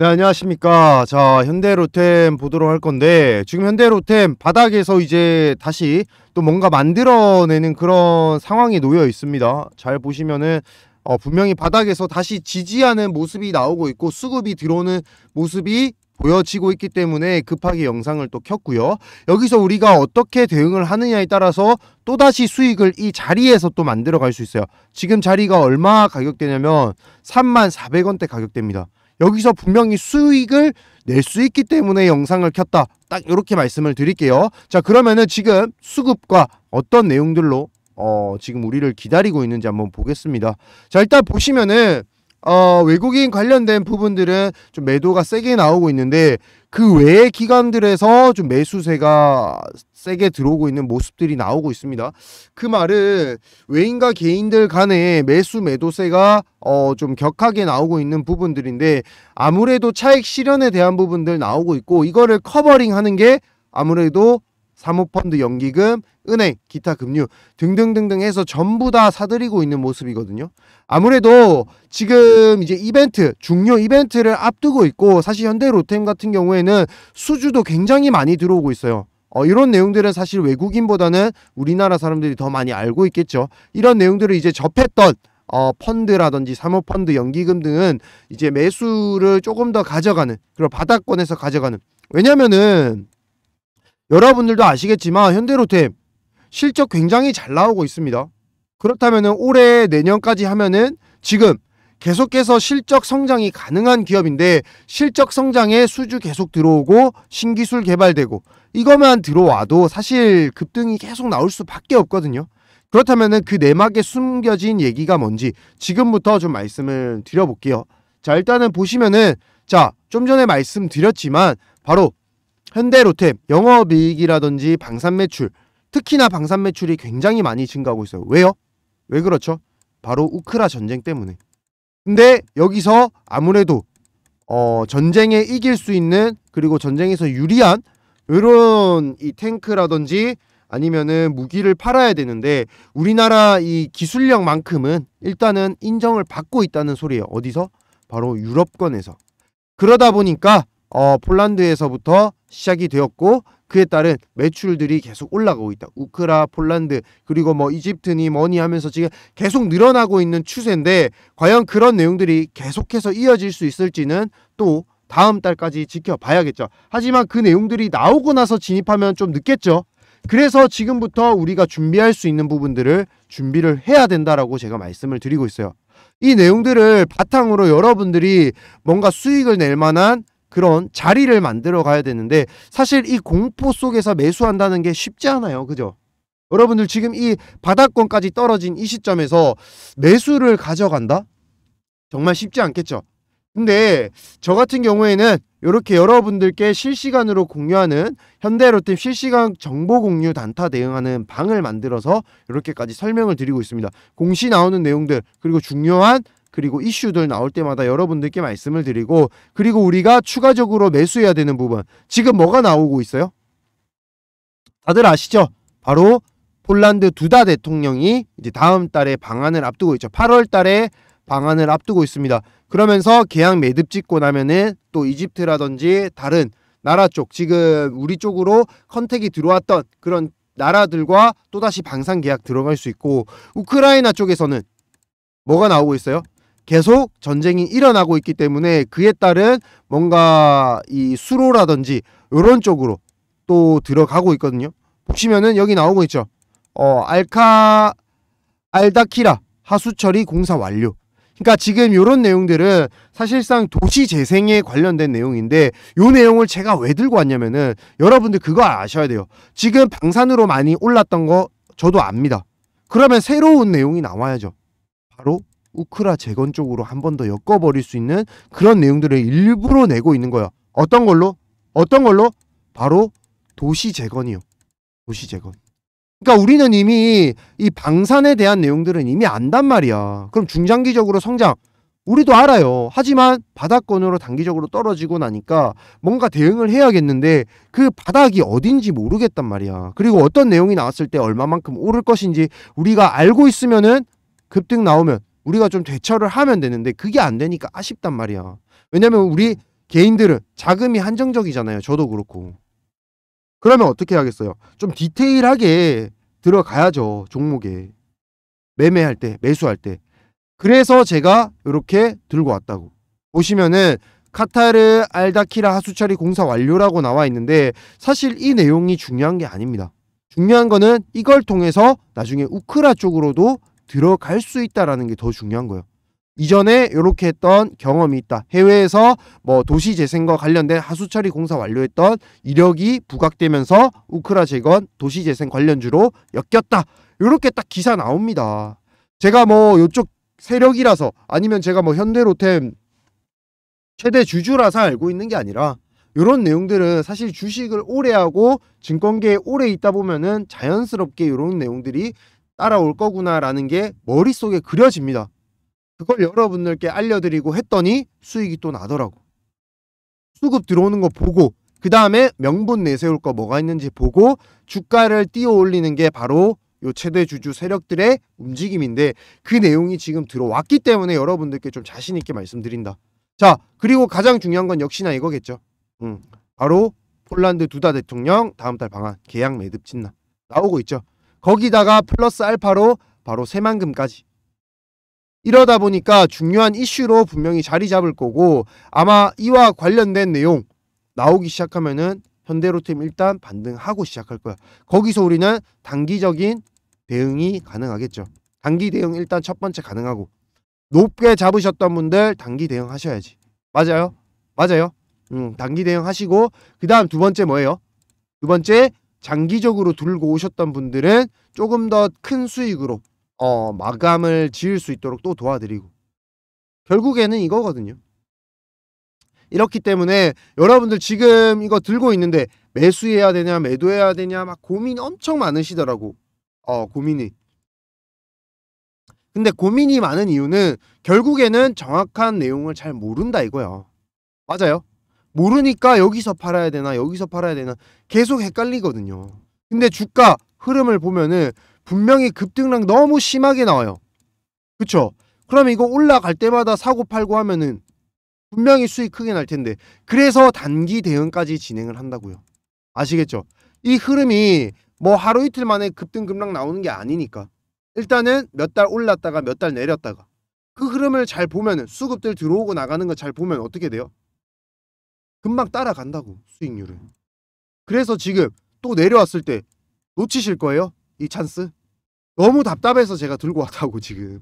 네, 안녕하십니까. 자, 현대로템 보도록 할 건데, 지금 현대로템 바닥에서 이제 다시 또 뭔가 만들어내는 그런 상황이 놓여 있습니다. 잘 보시면은, 어, 분명히 바닥에서 다시 지지하는 모습이 나오고 있고, 수급이 들어오는 모습이 보여지고 있기 때문에 급하게 영상을 또 켰고요. 여기서 우리가 어떻게 대응을 하느냐에 따라서 또다시 수익을 이 자리에서 또 만들어 갈 수 있어요. 지금 자리가 얼마 가격되냐면 3만 400원대 가격대입니다. 여기서 분명히 수익을 낼 수 있기 때문에 영상을 켰다. 딱 이렇게 말씀을 드릴게요. 자 그러면은 지금 수급과 어떤 내용들로 어, 지금 우리를 기다리고 있는지 한번 보겠습니다. 자 일단 보시면은 어, 외국인 관련된 부분들은 좀 매도가 세게 나오고 있는데 그 외의 기관들에서 좀 매수세가 세게 들어오고 있는 모습들이 나오고 있습니다. 그 말은 외인과 개인들 간의 매수 매도세가 어, 좀 격하게 나오고 있는 부분들인데 아무래도 차익 실현에 대한 부분들 나오고 있고 이거를 커버링 하는 게 아무래도 사모펀드 연기금, 은행, 기타 금융 등등등등 해서 전부 다 사들이고 있는 모습이거든요. 아무래도 지금 이제 이벤트, 중요 이벤트를 앞두고 있고 사실 현대로템 같은 경우에는 수주도 굉장히 많이 들어오고 있어요. 어, 이런 내용들은 사실 외국인보다는 우리나라 사람들이 더 많이 알고 있겠죠. 이런 내용들을 이제 접했던 어, 펀드라든지 사모펀드 연기금 등은 이제 매수를 조금 더 가져가는 그런 바닥권에서 가져가는 왜냐면은 여러분들도 아시겠지만 현대로템 실적 굉장히 잘 나오고 있습니다. 그렇다면 올해 내년까지 하면은 지금 계속해서 실적 성장이 가능한 기업인데 실적 성장에 수주 계속 들어오고 신기술 개발되고 이것만 들어와도 사실 급등이 계속 나올 수밖에 없거든요. 그렇다면 그 내막에 숨겨진 얘기가 뭔지 지금부터 좀 말씀을 드려볼게요. 자 일단은 보시면은 자 좀 전에 말씀드렸지만 바로 현대로템 영업이익이라든지 방산매출 특히나 방산매출이 굉장히 많이 증가하고 있어요. 왜요? 왜 그렇죠? 바로 우크라 전쟁 때문에. 근데 여기서 아무래도 어, 전쟁에 이길 수 있는 그리고 전쟁에서 유리한 이런 이 탱크라든지 아니면은 무기를 팔아야 되는데 우리나라 이 기술력만큼은 일단은 인정을 받고 있다는 소리예요. 어디서? 바로 유럽권에서. 그러다 보니까 어, 폴란드에서부터 시작이 되었고 그에 따른 매출들이 계속 올라가고 있다. 우크라, 폴란드, 그리고 뭐 이집트니 뭐니 하면서 지금 계속 늘어나고 있는 추세인데 과연 그런 내용들이 계속해서 이어질 수 있을지는 또 다음 달까지 지켜봐야겠죠. 하지만 그 내용들이 나오고 나서 진입하면 좀 늦겠죠. 그래서 지금부터 우리가 준비할 수 있는 부분들을 준비를 해야 된다라고 제가 말씀을 드리고 있어요. 이 내용들을 바탕으로 여러분들이 뭔가 수익을 낼 만한 그런 자리를 만들어 가야 되는데 사실 이 공포 속에서 매수한다는 게 쉽지 않아요. 그죠? 여러분들 지금 이 바닥권까지 떨어진 이 시점에서 매수를 가져간다? 정말 쉽지 않겠죠? 근데 저 같은 경우에는 이렇게 여러분들께 실시간으로 공유하는 현대로템 실시간 정보 공유 단타 대응하는 방을 만들어서 이렇게까지 설명을 드리고 있습니다. 공시 나오는 내용들 그리고 중요한 그리고 이슈들 나올 때마다 여러분들께 말씀을 드리고 그리고 우리가 추가적으로 매수해야 되는 부분 지금 뭐가 나오고 있어요? 다들 아시죠? 바로 폴란드 두다 대통령이 이제 다음 달에 방안을 앞두고 있죠. 8월 달에 방안을 앞두고 있습니다. 그러면서 계약 매듭 찍고 나면은 또 이집트라든지 다른 나라 쪽 지금 우리 쪽으로 컨택이 들어왔던 그런 나라들과 또다시 방산 계약 들어갈 수 있고 우크라이나 쪽에서는 뭐가 나오고 있어요? 계속 전쟁이 일어나고 있기 때문에 그에 따른 뭔가 이 수로라든지 이런 쪽으로 또 들어가고 있거든요. 보시면은 여기 나오고 있죠. 어, 알카 알다키라 하수 처리 공사 완료. 그러니까 지금 이런 내용들은 사실상 도시 재생에 관련된 내용인데 이 내용을 제가 왜 들고 왔냐면은 여러분들 그거 아셔야 돼요. 지금 방산으로 많이 올랐던 거 저도 압니다. 그러면 새로운 내용이 나와야죠. 바로 우크라 재건 쪽으로 한 번 더 엮어버릴 수 있는 그런 내용들을 일부러 내고 있는 거야 어떤 걸로? 어떤 걸로? 바로 도시 재건이요. 도시 재건. 그러니까 우리는 이미 이 방산에 대한 내용들은 이미 안단 말이야. 그럼 중장기적으로 성장 우리도 알아요. 하지만 바닥권으로 단기적으로 떨어지고 나니까 뭔가 대응을 해야겠는데 그 바닥이 어딘지 모르겠단 말이야. 그리고 어떤 내용이 나왔을 때 얼마만큼 오를 것인지 우리가 알고 있으면은 급등 나오면 우리가 좀 대처를 하면 되는데 그게 안 되니까 아쉽단 말이야. 왜냐면 우리 개인들은 자금이 한정적이잖아요. 저도 그렇고. 그러면 어떻게 하겠어요? 좀 디테일하게 들어가야죠. 종목에. 매매할 때, 매수할 때. 그래서 제가 이렇게 들고 왔다고. 보시면은 카타르 알다키라 하수처리 공사 완료라고 나와 있는데 사실 이 내용이 중요한 게 아닙니다. 중요한 거는 이걸 통해서 나중에 우크라 쪽으로도 들어갈 수 있다라는 게 더 중요한 거예요. 이전에 이렇게 했던 경험이 있다. 해외에서 뭐 도시 재생과 관련된 하수 처리 공사 완료했던 이력이 부각되면서 우크라 재건 도시 재생 관련주로 엮였다. 이렇게 딱 기사 나옵니다. 제가 뭐 이쪽 세력이라서 아니면 제가 뭐 현대로템 최대 주주라서 알고 있는 게 아니라 이런 내용들은 사실 주식을 오래 하고 증권계에 오래 있다 보면은 자연스럽게 이런 내용들이 따라올 거구나라는 게 머릿속에 그려집니다. 그걸 여러분들께 알려드리고 했더니 수익이 또 나더라고. 수급 들어오는 거 보고 그 다음에 명분 내세울 거 뭐가 있는지 보고 주가를 띄어 올리는 게 바로 요 최대 주주 세력들의 움직임인데 그 내용이 지금 들어왔기 때문에 여러분들께 좀 자신 있게 말씀드린다. 자 그리고 가장 중요한 건 역시나 이거겠죠. 음 바로 폴란드 두다 대통령 다음 달 방한 계약 매듭 진나 나오고 있죠. 거기다가 플러스 알파로 바로 새만금까지. 이러다 보니까 중요한 이슈로 분명히 자리 잡을 거고 아마 이와 관련된 내용 나오기 시작하면은 현대로템 일단 반등하고 시작할 거야. 거기서 우리는 단기적인 대응이 가능하겠죠. 단기 대응 일단 첫 번째 가능하고 높게 잡으셨던 분들 단기 대응 하셔야지. 맞아요? 맞아요? 음, 단기 대응 하시고 그 다음 두 번째 뭐예요? 두 번째 장기적으로 들고 오셨던 분들은 조금 더 큰 수익으로 어, 마감을 지을 수 있도록 또 도와드리고 결국에는 이거거든요. 이렇기 때문에 여러분들 지금 이거 들고 있는데 매수해야 되냐 매도해야 되냐 막 고민 엄청 많으시더라고. 어 고민이. 근데 고민이 많은 이유는 결국에는 정확한 내용을 잘 모른다 이거야. 맞아요. 모르니까 여기서 팔아야 되나 여기서 팔아야 되나 계속 헷갈리거든요. 근데 주가 흐름을 보면은 분명히 급등량 너무 심하게 나와요. 그쵸? 그럼 이거 올라갈 때마다 사고 팔고 하면은 분명히 수익 크게 날 텐데 그래서 단기 대응까지 진행을 한다고요. 아시겠죠? 이 흐름이 뭐 하루 이틀 만에 급등 급락 나오는 게 아니니까 일단은 몇 달 올랐다가 몇 달 내렸다가 그 흐름을 잘 보면 수급들 들어오고 나가는 거 잘 보면 어떻게 돼요? 금방 따라간다고 수익률을. 그래서 지금 또 내려왔을 때 놓치실 거예요. 이 찬스. 너무 답답해서 제가 들고 왔다고 지금.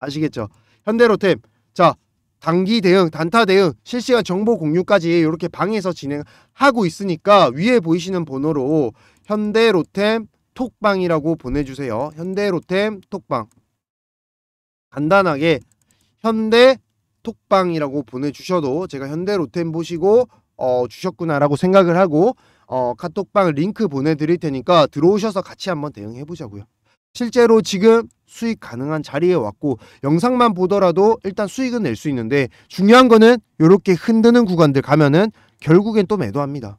아시겠죠? 현대로템. 자, 단기 대응, 단타 대응, 실시간 정보 공유까지 이렇게 방에서 진행하고 있으니까 위에 보이시는 번호로 현대로템 톡방이라고 보내주세요. 현대로템 톡방. 간단하게 현대 카톡방이라고 보내주셔도 제가 현대로템 보시고 어, 주셨구나라고 생각을 하고 어, 카톡방 링크 보내드릴 테니까 들어오셔서 같이 한번 대응해 보자고요. 실제로 지금 수익 가능한 자리에 왔고 영상만 보더라도 일단 수익은 낼 수 있는데 중요한 거는 이렇게 흔드는 구간들 가면은 결국엔 또 매도합니다.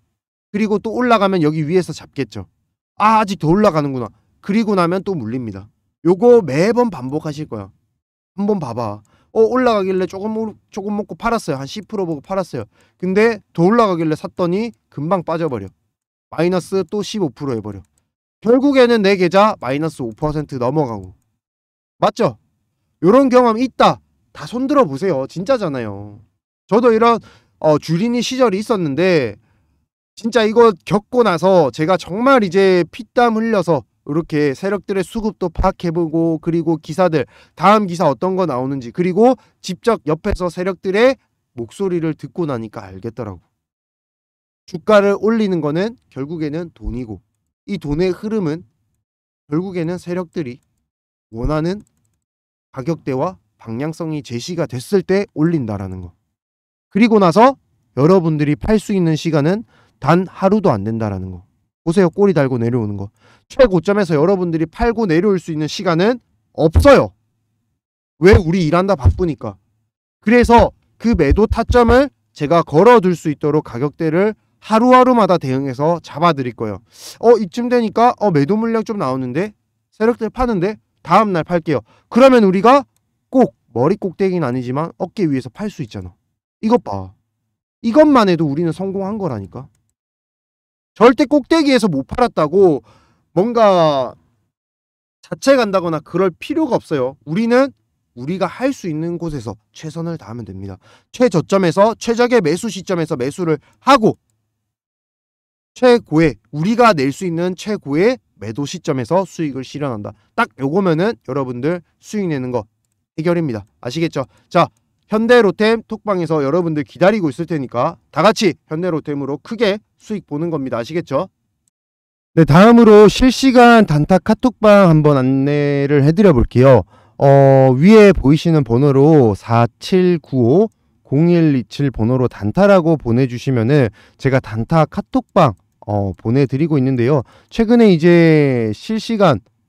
그리고 또 올라가면 여기 위에서 잡겠죠. 아 아직 더 올라가는구나. 그리고 나면 또 물립니다. 요거 매번 반복하실 거야. 한번 봐봐. 어 올라가길래 조금 조금 먹고 팔았어요. 한 10% 보고 팔았어요. 근데 더 올라가길래 샀더니 금방 빠져버려. 마이너스 또 15% 해버려. 결국에는 내 계좌 마이너스 5% 넘어가고. 맞죠? 요런 경험 있다. 다 손들어 보세요. 진짜잖아요. 저도 이런 어, 주린이 시절이 있었는데 진짜 이거 겪고 나서 제가 정말 이제 피땀 흘려서 이렇게 세력들의 수급도 파악해보고 그리고 기사들 다음 기사 어떤 거 나오는지 그리고 직접 옆에서 세력들의 목소리를 듣고 나니까 알겠더라고. 주가를 올리는 거는 결국에는 돈이고 이 돈의 흐름은 결국에는 세력들이 원하는 가격대와 방향성이 제시가 됐을 때 올린다라는 거. 그리고 나서 여러분들이 팔 수 있는 시간은 단 하루도 안 된다라는 거. 보세요. 꼬리 달고 내려오는 거. 최고점에서 여러분들이 팔고 내려올 수 있는 시간은 없어요. 왜 우리 일한다 바쁘니까. 그래서 그 매도 타점을 제가 걸어둘 수 있도록 가격대를 하루하루마다 대응해서 잡아드릴 거예요. 어 이쯤 되니까 어 매도 물량 좀 나오는데 세력들 파는데 다음 날 팔게요. 그러면 우리가 꼭 머리 꼭대기는 아니지만 어깨 위에서 팔 수 있잖아. 이것 봐. 이것만 해도 우리는 성공한 거라니까. 절대 꼭대기에서 못 팔았다고 뭔가 자체 간다거나 그럴 필요가 없어요. 우리는 우리가 할 수 있는 곳에서 최선을 다하면 됩니다. 최저점에서 최적의 매수 시점에서 매수를 하고 최고의 우리가 낼 수 있는 최고의 매도 시점에서 수익을 실현한다. 딱 요거면은 여러분들 수익 내는 거 해결입니다. 아시겠죠? 자, 현대로템 톡방에서 여러분들 기다리고 있을 테니까 다 같이 현대로템으로 크게 수익 보는 겁니다. 아시겠죠? 네, 다음으로 실시간 단타 카톡방 한번 안내를 해드려 볼게요. 어, 위에 보이시는 번호로 4795 0127 번호로 단타라고 보내주시면은 제가 단타 카톡방 어, 보내드리고 있는데요. 최근에 이제 실시간